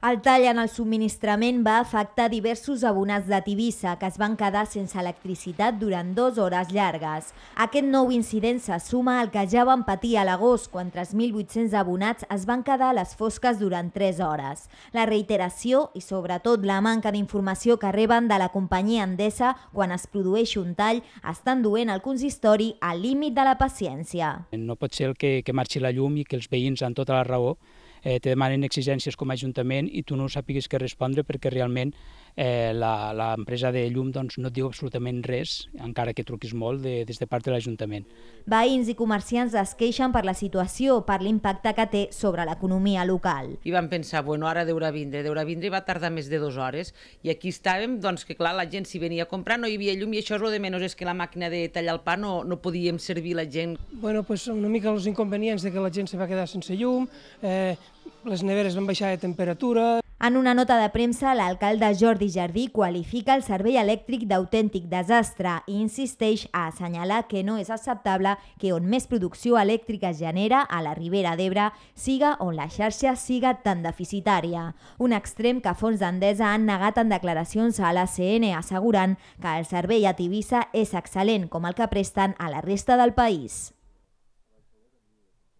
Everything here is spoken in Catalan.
El tall en el subministrament va afectar diversos abonats de Tivissa que es van quedar sense electricitat durant dues hores llargues. Aquest nou incident se suma al que ja van patir a l'agost, quan 3.800 abonats es van quedar a les fosques durant 3 hores. La reiteració i, sobretot, la manca d'informació que reben de la companyia Endesa quan es produeix un tall estan duent el consistori al límit de la paciència. No pot ser el que, que marxi la llum i que els veïns, amb tota la raó, eh, te demanen exigències com a Ajuntament i tu no sàpigues què respondre perquè realment eh, l'empresa de llum doncs, no et diu absolutament res, encara que truquis molt de, des de part de l'Ajuntament. Veïns i comerciants es queixen per la situació, per l'impacte que té sobre l'economia local. I vam pensar, bueno, ara deurà vindre, deurà vindre, i va tardar més de dues hores. I aquí estàvem, doncs que clar, la gent s'hi venia a comprar, no hi havia llum, i això és el de menys, és que la màquina de tallar el pa no, no podíem servir la gent. Bueno, pues una mica els inconvenients de que la gent se va quedar sense llum, eh, les neveres van baixar de temperatura... En una nota de premsa, l'alcalde Jordi Jardí qualifica el servei elèctric d'autèntic desastre i insisteix a assenyalar que no és acceptable que on més producció elèctrica es genera, a la Ribera d'Ebre, siga on la xarxa siga tan deficitària. Un extrem que fons d'Endesa han negat en declaracions a la CN, assegurant que el servei a Tivissa és excel·lent com el que presten a la resta del país.